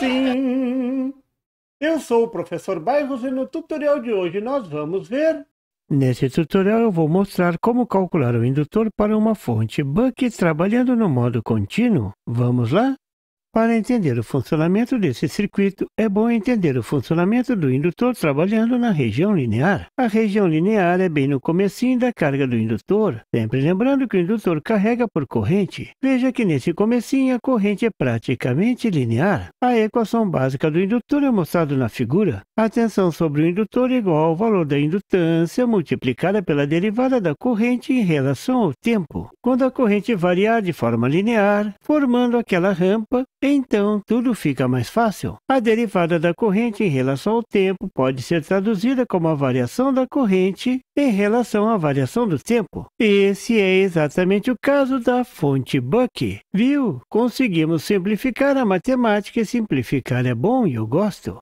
sim! Eu sou o professor Bairros e no tutorial de hoje nós vamos ver... Nesse tutorial eu vou mostrar como calcular o indutor para uma fonte Buck trabalhando no modo contínuo. Vamos lá? Para entender o funcionamento desse circuito, é bom entender o funcionamento do indutor trabalhando na região linear. A região linear é bem no comecinho da carga do indutor, sempre lembrando que o indutor carrega por corrente. Veja que nesse comecinho a corrente é praticamente linear. A equação básica do indutor é mostrada na figura. A tensão sobre o indutor é igual ao valor da indutância multiplicada pela derivada da corrente em relação ao tempo. Quando a corrente variar de forma linear, formando aquela rampa, então tudo fica mais fácil. A derivada da corrente em relação ao tempo pode ser traduzida como a variação da corrente em relação à variação do tempo. Esse é exatamente o caso da fonte Buck. Viu? Conseguimos simplificar a matemática e simplificar é bom e eu gosto.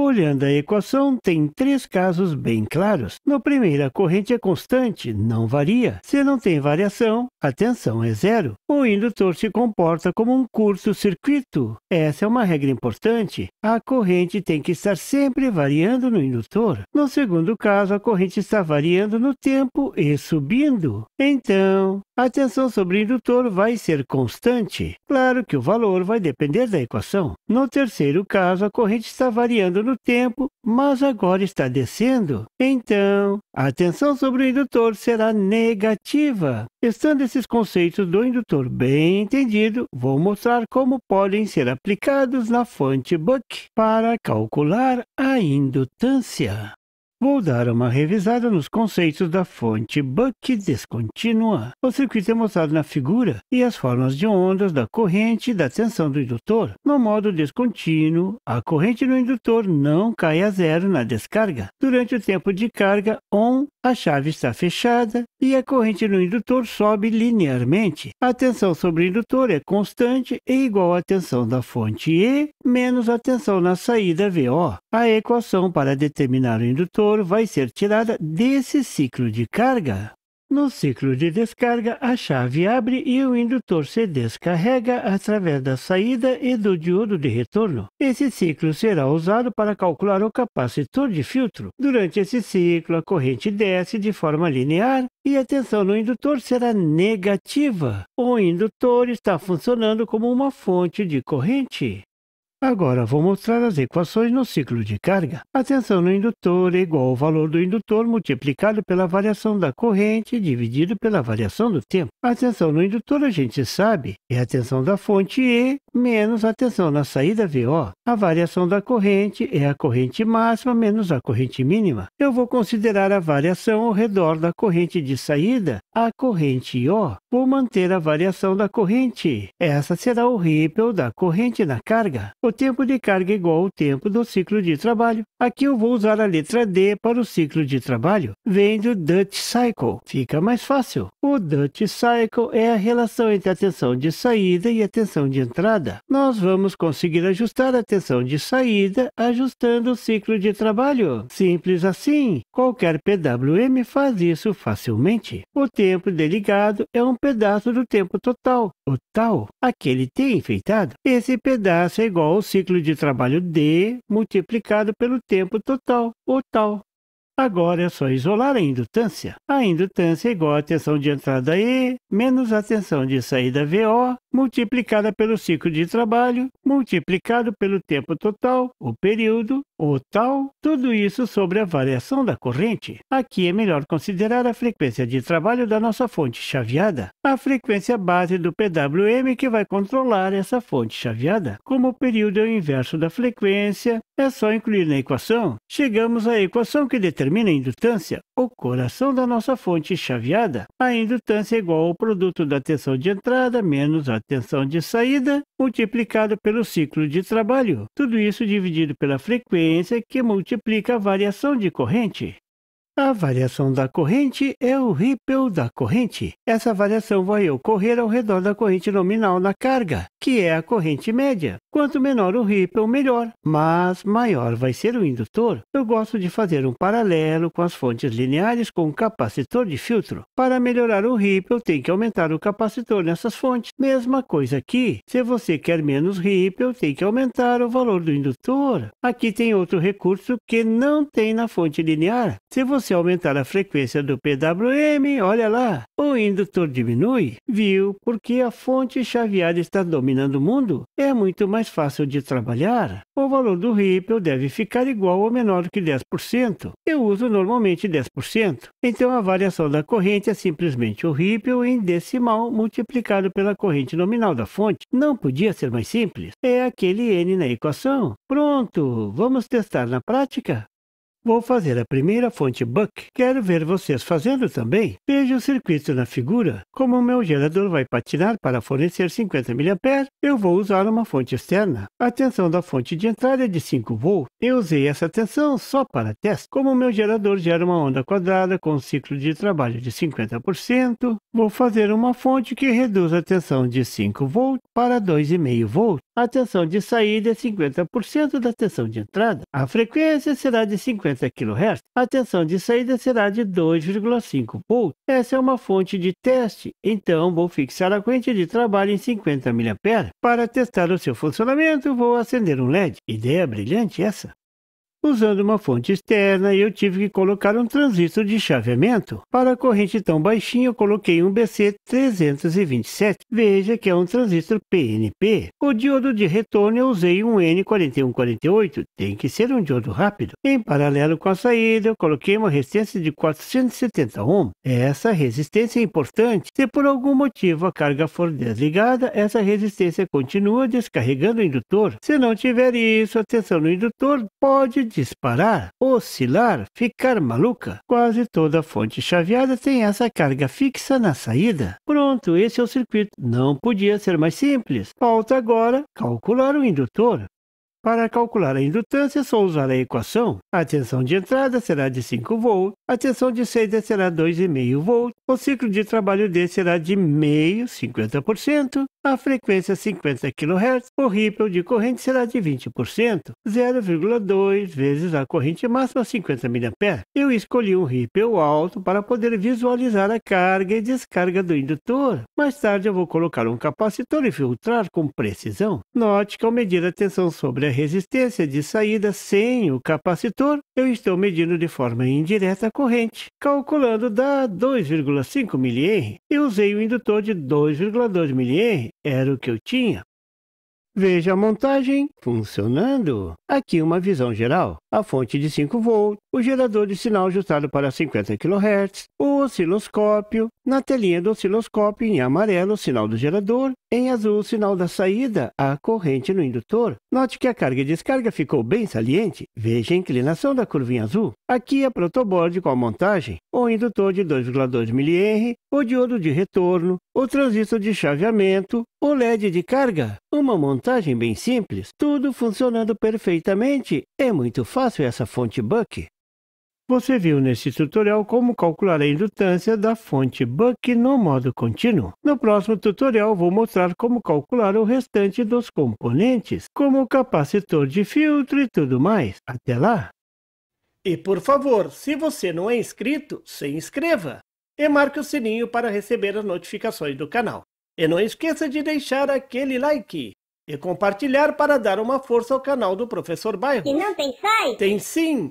Olhando a equação, tem três casos bem claros. No primeiro, a corrente é constante, não varia. Se não tem variação, a tensão é zero. O indutor se comporta como um curto-circuito. Essa é uma regra importante. A corrente tem que estar sempre variando no indutor. No segundo caso, a corrente está variando no tempo e subindo. Então, a tensão sobre o indutor vai ser constante. Claro que o valor vai depender da equação. No terceiro caso, a corrente está variando no tempo, mas agora está descendo. Então, a tensão sobre o indutor será negativa. Estando esses conceitos do indutor bem entendido, vou mostrar como podem ser aplicados na fonte Buck para calcular a indutância. Vou dar uma revisada nos conceitos da fonte Buck descontínua, o circuito é mostrado na figura, e as formas de ondas da corrente e da tensão do indutor. No modo descontínuo, a corrente no indutor não cai a zero na descarga. Durante o tempo de carga on, a chave está fechada e a corrente no indutor sobe linearmente. A tensão sobre o indutor é constante e igual à tensão da fonte E menos a tensão na saída VO. A equação para determinar o indutor calor vai ser tirada desse ciclo de carga. No ciclo de descarga, a chave abre e o indutor se descarrega através da saída e do diodo de retorno. Esse ciclo será usado para calcular o capacitor de filtro. Durante esse ciclo, a corrente desce de forma linear e a tensão no indutor será negativa. O indutor está funcionando como uma fonte de corrente. Agora, vou mostrar as equações no ciclo de carga. A tensão no indutor é igual ao valor do indutor multiplicado pela variação da corrente dividido pela variação do tempo. A tensão no indutor, a gente sabe, é a tensão da fonte E menos a tensão na saída VO, a variação da corrente é a corrente máxima menos a corrente mínima. Eu vou considerar a variação ao redor da corrente de saída, a corrente O. Vou manter a variação da corrente. Essa será o ripple da corrente na carga. O tempo de carga é igual ao tempo do ciclo de trabalho. Aqui eu vou usar a letra D para o ciclo de trabalho. Vem do Dutch Cycle. Fica mais fácil. O Dutch Cycle é a relação entre a tensão de saída e a tensão de entrada nós vamos conseguir ajustar a tensão de saída ajustando o ciclo de trabalho. Simples assim. Qualquer PWM faz isso facilmente. O tempo deligado é um pedaço do tempo total, o tal, aquele T enfeitado. Esse pedaço é igual ao ciclo de trabalho D multiplicado pelo tempo total, o tal. Agora é só isolar a indutância. A indutância é igual à tensão de entrada E menos a tensão de saída VO multiplicada pelo ciclo de trabalho, multiplicado pelo tempo total, o período, o tal, tudo isso sobre a variação da corrente. Aqui é melhor considerar a frequência de trabalho da nossa fonte chaveada, a frequência base do PWM que vai controlar essa fonte chaveada. Como o período é o inverso da frequência, é só incluir na equação. Chegamos à equação que determina a indutância, o coração da nossa fonte chaveada. A indutância é igual ao produto da tensão de entrada menos a tensão de saída, multiplicado pelo ciclo de trabalho. Tudo isso dividido pela frequência, que multiplica a variação de corrente. A variação da corrente é o ripple da corrente. Essa variação vai ocorrer ao redor da corrente nominal na carga, que é a corrente média. Quanto menor o ripple, melhor, mas maior vai ser o indutor. Eu gosto de fazer um paralelo com as fontes lineares com um capacitor de filtro. Para melhorar o ripple, tem que aumentar o capacitor nessas fontes. Mesma coisa aqui. Se você quer menos ripple, tem que aumentar o valor do indutor. Aqui tem outro recurso que não tem na fonte linear. Se você aumentar a frequência do PWM, olha lá, o indutor diminui. Viu? Porque a fonte chaveada está dominando o mundo? É muito mais mais fácil de trabalhar, o valor do Ripple deve ficar igual ou menor do que 10%. Eu uso normalmente 10%. Então a variação da corrente é simplesmente o Ripple em decimal multiplicado pela corrente nominal da fonte. Não podia ser mais simples. É aquele N na equação. Pronto, vamos testar na prática? Vou fazer a primeira fonte Buck. Quero ver vocês fazendo também. Veja o circuito na figura. Como o meu gerador vai patinar para fornecer 50 mA, eu vou usar uma fonte externa. A tensão da fonte de entrada é de 5 V. Eu usei essa tensão só para teste. Como o meu gerador gera uma onda quadrada com um ciclo de trabalho de 50%, vou fazer uma fonte que reduz a tensão de 5 V para 2,5 V a tensão de saída é 50% da tensão de entrada. A frequência será de 50 kHz. A tensão de saída será de 2,5 volts. Essa é uma fonte de teste, então vou fixar a corrente de trabalho em 50 mA. Para testar o seu funcionamento, vou acender um LED. Ideia brilhante essa! Usando uma fonte externa, eu tive que colocar um transistor de chaveamento. Para a corrente tão baixinha, eu coloquei um BC327. Veja que é um transistor PNP. O diodo de retorno eu usei um N4148. Tem que ser um diodo rápido. Em paralelo com a saída, eu coloquei uma resistência de 470 ohm. Essa resistência é importante. Se por algum motivo a carga for desligada, essa resistência continua descarregando o indutor. Se não tiver isso, a tensão no indutor pode disparar, oscilar, ficar maluca. Quase toda fonte chaveada tem essa carga fixa na saída. Pronto, esse é o circuito. Não podia ser mais simples. Falta agora calcular o indutor. Para calcular a indutância, só usar a equação. A tensão de entrada será de 5 V, a tensão de saída será 2,5 V, o ciclo de trabalho D será de meio, 50%, a frequência 50 kHz, o ripple de corrente será de 20%, 0,2 vezes a corrente máxima 50 mA. Eu escolhi um ripple alto para poder visualizar a carga e descarga do indutor. Mais tarde eu vou colocar um capacitor e filtrar com precisão. Note que ao medir a tensão sobre a a resistência de saída sem o capacitor, eu estou medindo de forma indireta a corrente, calculando da 2,5 mA e usei o indutor de 2,2 mA, era o que eu tinha. Veja a montagem funcionando. Aqui uma visão geral. A fonte de 5 V, o gerador de sinal ajustado para 50 kHz, o osciloscópio, na telinha do osciloscópio, em amarelo, o sinal do gerador, em azul, o sinal da saída, a corrente no indutor. Note que a carga e descarga ficou bem saliente. Veja a inclinação da curva em azul. Aqui a é protoboard com a montagem, o indutor de 2,2 mH, o diodo de retorno, o transistor de chaveamento, o LED de carga. Uma montagem bem simples, tudo funcionando perfeitamente. É muito fácil essa fonte Buck. Você viu nesse tutorial como calcular a indutância da fonte Buck no modo contínuo. No próximo tutorial, vou mostrar como calcular o restante dos componentes, como o capacitor de filtro e tudo mais. Até lá! E por favor, se você não é inscrito, se inscreva e marque o sininho para receber as notificações do canal. E não esqueça de deixar aquele like e compartilhar para dar uma força ao canal do Professor Bairro. E não tem site? Tem sim!